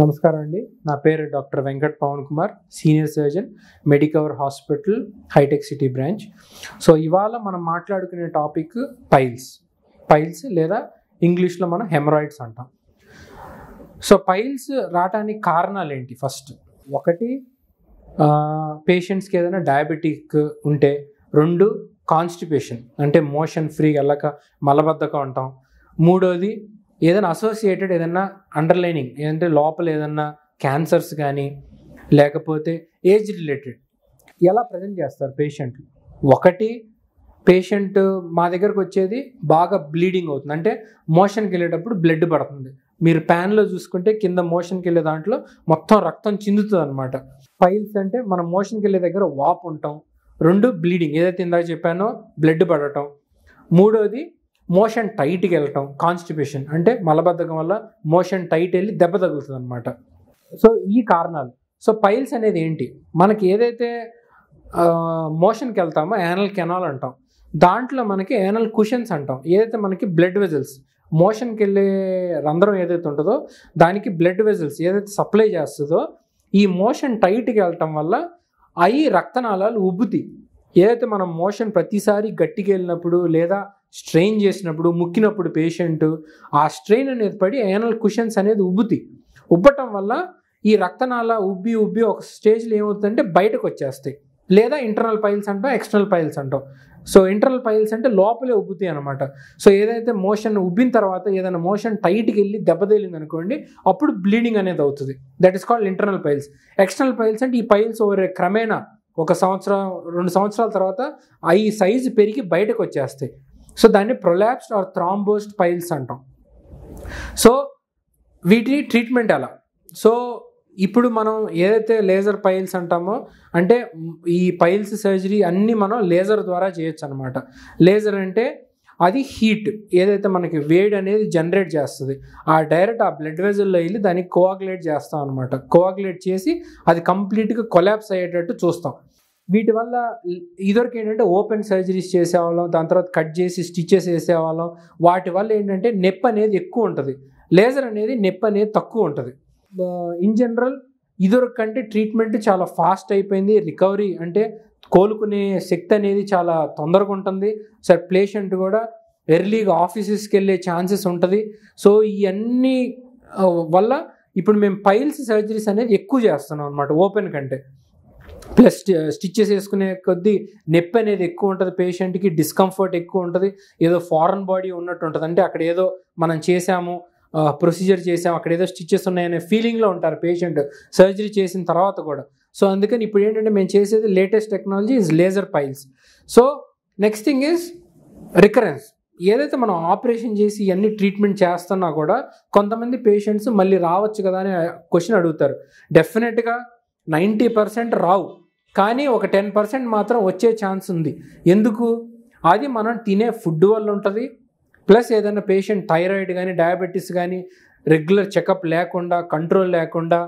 నమస్కారం అండి నా పేరు doctor Venkat Pavan Kumar senior surgeon Medicover hospital Hitech City branch so ఇవాళ మనం మాట్లాడుకునే టాపిక్ పైల్స్ పైల్స్ లేదా ఇంగ్లీష్లో మనం హెమరాయిడ్స్ అంటాం సో పైల్స్ రావటానికి కారణాలు ఏంటి ఫస్ట్ ఒకటి పేషెంట్స్కి ఏదైనా డయాబెటిక్ ఉంటే రెండు కాన్స్టిపేషన్ అంటే మోషన్ ఫ్రీ వెళ్ళక మలబద్ధకం అంటాం మూడోది ఏదైనా అసోసియేటెడ్ ఏదైనా అండర్లైనింగ్ ఏంటంటే లోపల ఏదన్నా క్యాన్సర్స్ కానీ లేకపోతే ఏజ్ రిలేటెడ్ ఎలా ప్రజెంట్ చేస్తారు పేషెంట్లు ఒకటి పేషెంట్ మా దగ్గరకు వచ్చేది బాగా బ్లీడింగ్ అవుతుంది అంటే మోషన్కి వెళ్ళేటప్పుడు బ్లడ్ పడుతుంది మీరు ప్యాన్లో చూసుకుంటే కింద మోషన్కి వెళ్ళే దాంట్లో మొత్తం రక్తం చిందుతుంది అనమాట పైల్స్ అంటే మనం మోషన్కి వెళ్ళే దగ్గర వాపు ఉంటాం రెండు బ్లీడింగ్ ఏదైతే ఇందాక చెప్పానో బ్లడ్ పడటం మూడోది మోషన్ టైట్కి వెళ్ళటం కాన్స్టిపేషన్ అంటే మలబద్ధకం వల్ల మోషన్ టైట్ వెళ్ళి దెబ్బ తగులుతుంది అనమాట సో ఈ కారణాలు సో పైల్స్ అనేది ఏంటి మనకి ఏదైతే మోషన్కి వెళ్తామో యానల్ కెనాల్ అంటాం దాంట్లో మనకి యానల్ కుషన్స్ అంటాం ఏదైతే మనకి బ్లడ్ వెజల్స్ మోషన్కి వెళ్ళే రంధ్రం ఏదైతే ఉంటుందో దానికి బ్లడ్ వెజల్స్ ఏదైతే సప్లై చేస్తుందో ఈ మోషన్ టైట్కి వెళ్ళటం వల్ల అవి రక్తనాళాలు ఉబ్బుతాయి ఏదైతే మనం మోషన్ ప్రతిసారి గట్టికి వెళ్ళినప్పుడు లేదా స్ట్రెయిన్ చేసినప్పుడు ముక్కినప్పుడు పేషెంట్ ఆ స్ట్రెయిన్ అనేది పడి యానల్ కుషన్స్ అనేది ఉబ్బుతాయి ఉబ్బటం వల్ల ఈ రక్తనాళ ఉబ్బి ఉబ్బి ఒక స్టేజ్లో ఏమవుతుందంటే బయటకు వచ్చేస్తాయి లేదా ఇంటర్నల్ పైల్స్ అంటాం ఎక్స్టర్నల్ పైల్స్ అంటాం సో ఇంటర్నల్ పైల్స్ అంటే లోపలే ఉబ్బుతాయి అనమాట సో ఏదైతే మోషన్ ఉబ్బిన తర్వాత ఏదైనా మోషన్ టైట్కి వెళ్ళి దెబ్బతేలింది అనుకోండి అప్పుడు బ్లీడింగ్ అనేది అవుతుంది that is called internal piles external piles అంటే ఈ పైల్స్ ఓవర్ క్రమేణా ఒక సంవత్సరం రెండు సంవత్సరాల తర్వాత ఈ సైజు పెరిగి బయటకు వచ్చేస్తాయి సో దాన్ని ప్రొలాప్స్డ్ ఆర్ థ్రాంబోస్డ్ పైల్స్ అంటాం సో వీటిని ట్రీట్మెంట్ ఎలా సో ఇప్పుడు మనం ఏదైతే లేజర్ పైల్స్ అంటామో అంటే ఈ పైల్స్ సర్జరీ అన్నీ మనం లేజర్ ద్వారా చేయొచ్చు అనమాట లేజర్ అంటే అది హీట్ ఏదైతే మనకి వేడి అనేది జనరేట్ చేస్తుంది ఆ డైరెక్ట్ ఆ బ్లడ్ వెజల్లో వెళ్ళి దాన్ని కోఆగ్లేట్ చేస్తాం అనమాట కోఆగ్లేట్ చేసి అది కంప్లీట్గా కొలాప్స్ అయ్యేటట్టు చూస్తాం వీటి వల్ల ఇదివరకు ఏంటంటే ఓపెన్ సర్జరీస్ చేసేవాళ్ళం దాని తర్వాత కట్ చేసి స్టిచ్చెస్ వేసేవాళ్ళం వాటి వల్ల ఏంటంటే నెప్ప అనేది ఎక్కువ ఉంటుంది లేజర్ అనేది నెప్ప అనేది తక్కువ ఉంటుంది ఇన్ జనరల్ ఇదివరకు కంటే ట్రీట్మెంట్ చాలా ఫాస్ట్ అయిపోయింది రికవరీ అంటే కోలుకునే శక్తి అనేది చాలా తొందరగా ఉంటుంది సార్ పేషెంట్ కూడా ఎర్లీగా ఆఫీసెస్కి వెళ్ళే ఛాన్సెస్ ఉంటుంది సో ఇవన్నీ వల్ల ఇప్పుడు మేము పైల్స్ సర్జరీస్ అనేది ఎక్కువ చేస్తున్నాం అనమాట ఓపెన్ కంటే ప్లస్ స్టిచ్చెస్ వేసుకునే కొద్దీ నొప్పి అనేది ఎక్కువ ఉంటుంది పేషెంట్కి డిస్కంఫర్ట్ ఎక్కువ ఉంటుంది ఏదో ఫారెన్ బాడీ ఉన్నట్టు ఉంటుంది అంటే అక్కడ ఏదో మనం చేసాము ప్రొసీజర్ చేసాం అక్కడ ఏదో స్టిచ్చెస్ ఉన్నాయనే ఫీలింగ్లో ఉంటారు పేషెంట్ సర్జరీ చేసిన తర్వాత కూడా సో అందుకని ఇప్పుడు ఏంటంటే మేము చేసేది latest technology is laser piles so next thing is recurrence ఏదైతే మనం ఆపరేషన్ చేసి ఇవన్నీ ట్రీట్మెంట్ చేస్తున్నా కూడా కొంతమంది పేషెంట్స్ మళ్ళీ రావచ్చు కదా అని క్వశ్చన్ అడుగుతారు డెఫినెట్గా నైంటీ పర్సెంట్ రావు కానీ ఒక టెన్ పర్సెంట్ మాత్రం వచ్చే ఛాన్స్ ఉంది ఎందుకు అది మనం తినే ఫుడ్ వల్ల ఉంటుంది ప్లస్ ఏదైనా పేషెంట్ థైరాయిడ్ కానీ డయాబెటీస్ కానీ రెగ్యులర్ చెకప్ లేకుండా కంట్రోల్ లేకుండా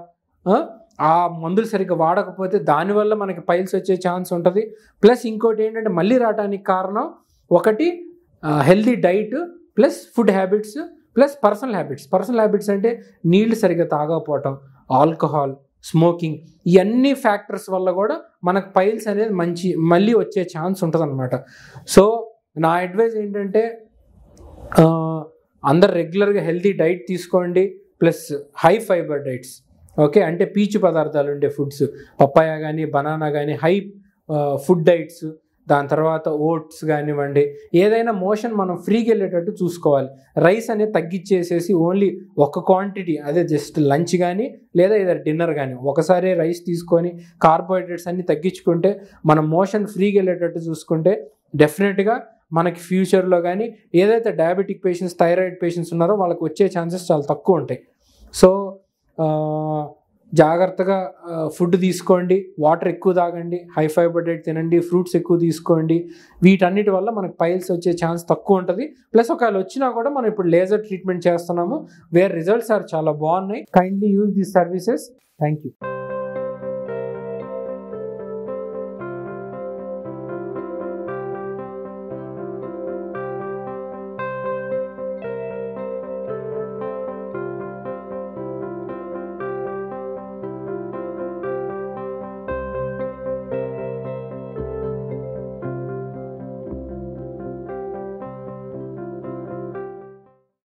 ఆ మందులు సరిగ్గా వాడకపోతే దానివల్ల మనకి పైల్స్ వచ్చే ఛాన్స్ ఉంటుంది ప్లస్ ఇంకోటి ఏంటంటే మళ్ళీ రావడానికి కారణం ఒకటి healthy diet plus food habits plus personal habits personal habits అంటే నీళ్లు సరిగ్గా తాగకపోవటం ఆల్కహాల్ స్మోకింగ్ ఇవన్నీ ఫ్యాక్టర్స్ వల్ల కూడా మనకు పైల్స్ అనేది మంచి మళ్ళీ వచ్చే ఛాన్స్ ఉంటుంది అనమాట సో నా అడ్వైజ్ ఏంటంటే అందరు రెగ్యులర్గా హెల్తీ డైట్ తీసుకోండి plus high fibre diets okay అంటే పీచు పదార్థాలు ఉండే ఫుడ్స్ పప్పాయ కానీ బనానా కానీ హై ఫుడ్ డైట్స్ దాని తర్వాత ఓట్స్ కానివ్వండి ఏదైనా మోషన్ మనం ఫ్రీకి వెళ్ళేటట్టు చూసుకోవాలి రైస్ అనేది తగ్గించేసేసి ఓన్లీ ఒక క్వాంటిటీ అదే జస్ట్ లంచ్ కానీ లేదా ఏదైనా డిన్నర్ కానీ ఒకసారి రైస్ తీసుకొని కార్బోహైడ్రేట్స్ అన్ని తగ్గించుకుంటే మన మోషన్ ఫ్రీకి వెళ్ళేటట్టు చూసుకుంటే డెఫినెట్గా మనకి ఫ్యూచర్లో కానీ ఏదైతే డయాబెటిక్ పేషెంట్స్ థైరాయిడ్ పేషెంట్స్ ఉన్నారో వాళ్ళకి వచ్చే ఛాన్సెస్ చాలా తక్కువ ఉంటాయి సో జాగ్రత్తగా ఫుడ్ తీసుకోండి వాటర్ ఎక్కువ తాగండి హై ఫైబర్ డైట్ తినండి ఫ్రూట్స్ ఎక్కువ తీసుకోండి వీటన్నిటి వల్ల మనకు పైల్స్ వచ్చే ఛాన్స్ తక్కువ ఉంటుంది ప్లస్ ఒకవేళ వచ్చినా కూడా మనం ఇప్పుడు లేజర్ ట్రీట్మెంట్ చేస్తున్నాము వేర్ రిజల్ట్స్ ఆర్ చాలా బాగున్నాయి kindly use these services thank you